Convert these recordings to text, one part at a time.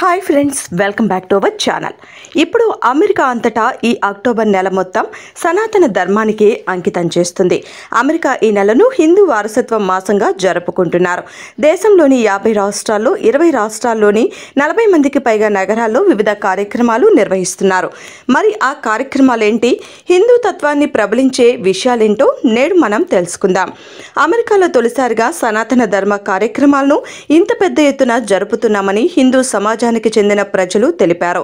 hi friends welcome back to our channel ఇప్పుడు America అంతటా ఈ అక్టోబర్ నెల మొత్తం సనాతన ధర్మానికి అంకితం చేస్తుంది అమెరికా ఈ నెలను హిందూ వారసత్వ మాసంగా జరుపుకుంటున్నారు దేశంలోని యాభై రాష్ట్రాల్లో ఇరవై రాష్ట్రాల్లోని నలభై మందికి పైగా నగరాల్లో వివిధ కార్యక్రమాలు నిర్వహిస్తున్నారు మరి ఆ కార్యక్రమాలేంటి హిందూ తత్వాన్ని ప్రబలించే విషయాలేంటో నేడు మనం తెలుసుకుందాం అమెరికాలో తొలిసారిగా సనాతన ధర్మ కార్యక్రమాలను ఇంత పెద్ద ఎత్తున జరుపుతున్నామని హిందూ సమాజం రాజ్యానికి చెందిన ప్రజలు తెలిపారు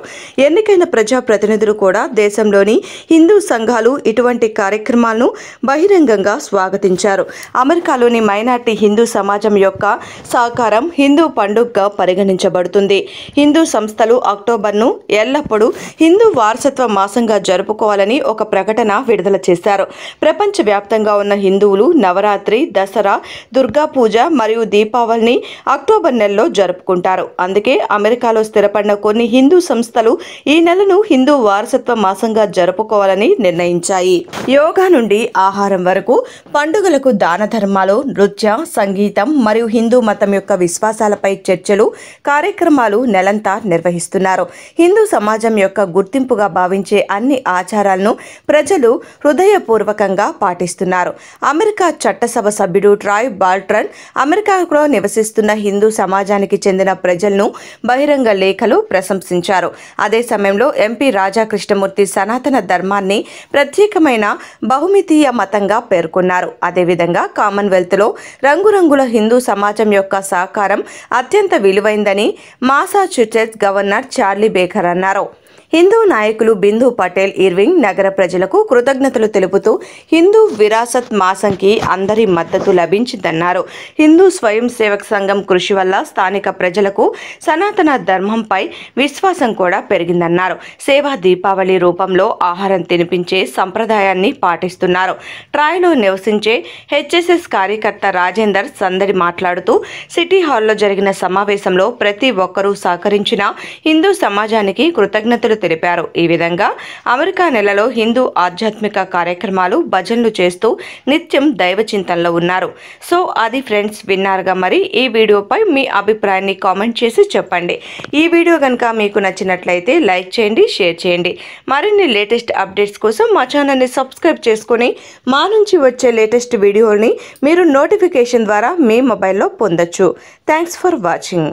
ఎన్నికైన ప్రజాప్రతినిధులు కూడా దేశంలోని హిందూ సంఘాలు ఇటువంటి కార్యక్రమాలను బహిరంగంగా స్వాగతించారు అమెరికాలోని మైనార్టీ హిందూ సమాజం యొక్క సహకారం హిందూ పండుగగా పరిగణించబడుతుంది హిందూ సంస్థలు అక్టోబర్ను ఎల్లప్పుడూ హిందూ వారసత్వ మాసంగా జరుపుకోవాలని ఒక ప్రకటన విడుదల చేశారు ప్రపంచవ్యాప్తంగా ఉన్న హిందువులు నవరాత్రి దసరా దుర్గా పూజ మరియు దీపావళిని అక్టోబర్ నెలలో జరుపుకుంటారు అందుకే అమెరికా కోల్కతాలో స్థిరపడిన కొన్ని హిందూ సంస్థలు ఈ నెలను హిందూ వారసత్వ మాసంగా జరుపుకోవాలని నిర్ణయించాయి యోగా నుండి ఆహారం వరకు పండుగలకు దాన ధర్మాలు నృత్య సంగీతం మరియు హిందూ మతం యొక్క విశ్వాసాలపై చర్చలు కార్యక్రమాలు నెలంతా నిర్వహిస్తున్నారు హిందూ సమాజం యొక్క గుర్తింపుగా భావించే అన్ని ఆచారాలను ప్రజలు హృదయపూర్వకంగా పాటిస్తున్నారు అమెరికా చట్టసభ సభ్యుడు ట్రాయ్ బాల్ట్రన్ అమెరికాలో నివసిస్తున్న హిందూ సమాజానికి చెందిన ప్రజలను బహిరంగ బహిరంగ లేఖలు ప్రశంసించారు అదే సమయంలో ఎంపీ రాజా కృష్ణమూర్తి సనాతన ధర్మాన్ని ప్రత్యేకమైన బహుమితీయ మతంగా పేర్కొన్నారు అదేవిధంగా కామన్వెల్త్లో రంగురంగుల హిందూ సమాజం యొక్క సహకారం అత్యంత విలువైందని మాసాచుసెట్స్ గవర్నర్ చార్లీ బేకర్ అన్నారు హిందూ నాయకులు బిందు పటేల్ ఇర్వింగ్ నగర ప్రజలకు కృతజ్ఞతలు తెలుపుతూ హిందూ విరాసత్ మాసంకి అందరి మద్దతు లభించిందన్నారు హిందూ స్వయం సేవక్ సంఘం కృషి వల్ల స్థానిక ప్రజలకు సనాతన ధర్మంపై విశ్వాసం కూడా పెరిగిందన్నారు సేవా దీపావళి రూపంలో ఆహారం తినిపించే సంప్రదాయాన్ని పాటిస్తున్నారు ట్రాయ్లో నివసించే హెచ్ఎస్ఎస్ కార్యకర్త రాజేందర్ సందడి మాట్లాడుతూ సిటీ హాల్లో జరిగిన సమావేశంలో ప్రతి ఒక్కరూ సహకరించిన హిందూ సమాజానికి కృతజ్ఞత నేతలు తెలిపారు ఈ విధంగా అమెరికా నెలలో హిందూ ఆధ్యాత్మిక కార్యక్రమాలు భజనలు చేస్తూ నిత్యం దైవ చింతనలో ఉన్నారు సో అది ఫ్రెండ్స్ విన్నారుగా మరి ఈ వీడియోపై మీ అభిప్రాయాన్ని కామెంట్ చేసి చెప్పండి ఈ వీడియో కనుక మీకు నచ్చినట్లయితే లైక్ చేయండి షేర్ చేయండి మరిన్ని లేటెస్ట్ అప్డేట్స్ కోసం మా ఛానల్ని సబ్స్క్రైబ్ చేసుకుని మా నుంచి వచ్చే లేటెస్ట్ వీడియోని మీరు నోటిఫికేషన్ ద్వారా మీ మొబైల్లో పొందొచ్చు థ్యాంక్స్ ఫర్ వాచింగ్